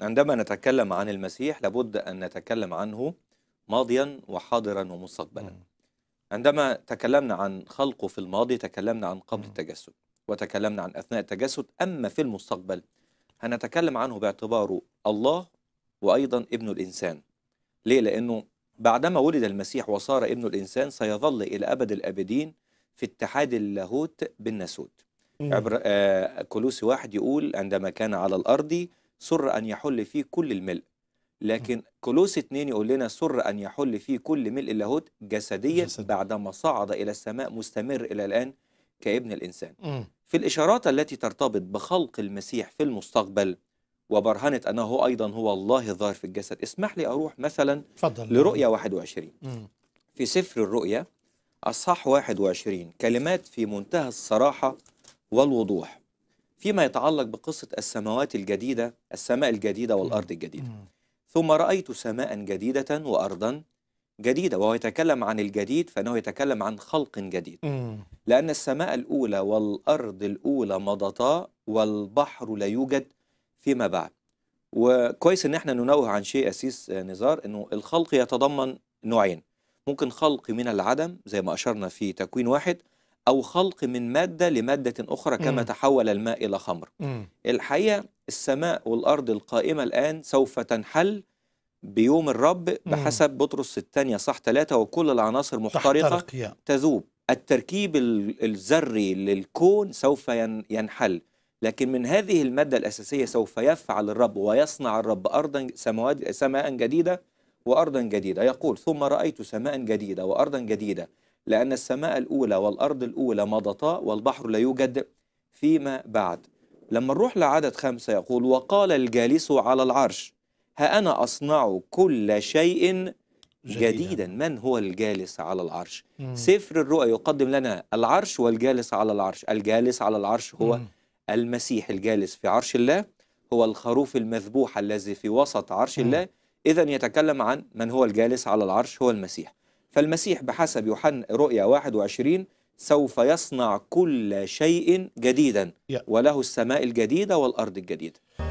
عندما نتكلم عن المسيح لابد أن نتكلم عنه ماضيا وحاضرا ومستقبلا عندما تكلمنا عن خلقه في الماضي تكلمنا عن قبل التجسد وتكلمنا عن أثناء التجسد أما في المستقبل هنتكلم عنه باعتباره الله وأيضا ابن الإنسان ليه؟ لأنه بعدما ولد المسيح وصار ابن الإنسان سيظل إلى أبد الأبدين في اتحاد اللاهوت بالناسوت عبر آه كلوسي واحد يقول عندما كان على الأرض سر أن يحل فيه كل الملء لكن كلوس 2 يقول لنا سر أن يحل فيه كل ملء اللاهوت جسديا جسد. بعدما صعد إلى السماء مستمر إلى الآن كابن الإنسان م. في الإشارات التي ترتبط بخلق المسيح في المستقبل وبرهنت أنه أيضا هو الله الظاهر في الجسد اسمح لي أروح مثلا فضل. لرؤية 21 م. في سفر الرؤية أصحاح 21 كلمات في منتهى الصراحة والوضوح فيما يتعلق بقصة السماوات الجديدة السماء الجديدة والأرض الجديدة ثم رأيت سماء جديدة وأرضا جديدة وهو يتكلم عن الجديد فإنه يتكلم عن خلق جديد لأن السماء الأولى والأرض الأولى مضتا والبحر لا يوجد فيما بعد وكويس ان احنا ننوه عن شيء اسيس آه، نزار انه الخلق يتضمن نوعين ممكن خلق من العدم زي ما اشرنا في تكوين واحد أو خلق من مادة لمادة أخرى كما تحول الماء إلى خمر الحقيقة السماء والأرض القائمة الآن سوف تنحل بيوم الرب بحسب بطرس الثانية صح ثلاثة وكل العناصر محترقة تذوب التركيب الذري للكون سوف ينحل لكن من هذه المادة الأساسية سوف يفعل الرب ويصنع الرب أرضا سماء جديدة وأرضا جديدة يقول ثم رأيت سماء جديدة وأرضا جديدة لأن السماء الأولى والأرض الأولى مضتا والبحر لا يوجد فيما بعد لما نروح لعدد خمسة يقول وقال الجالس على العرش ها أنا أصنع كل شيء جديدا, جديداً. من هو الجالس على العرش مم. سفر الرؤى يقدم لنا العرش والجالس على العرش الجالس على العرش هو مم. المسيح الجالس في عرش الله هو الخروف المذبوح الذي في وسط عرش مم. الله إذا يتكلم عن من هو الجالس على العرش هو المسيح فالمسيح بحسب يوحنا رؤيا 21 سوف يصنع كل شيء جديدا وله السماء الجديدة والأرض الجديدة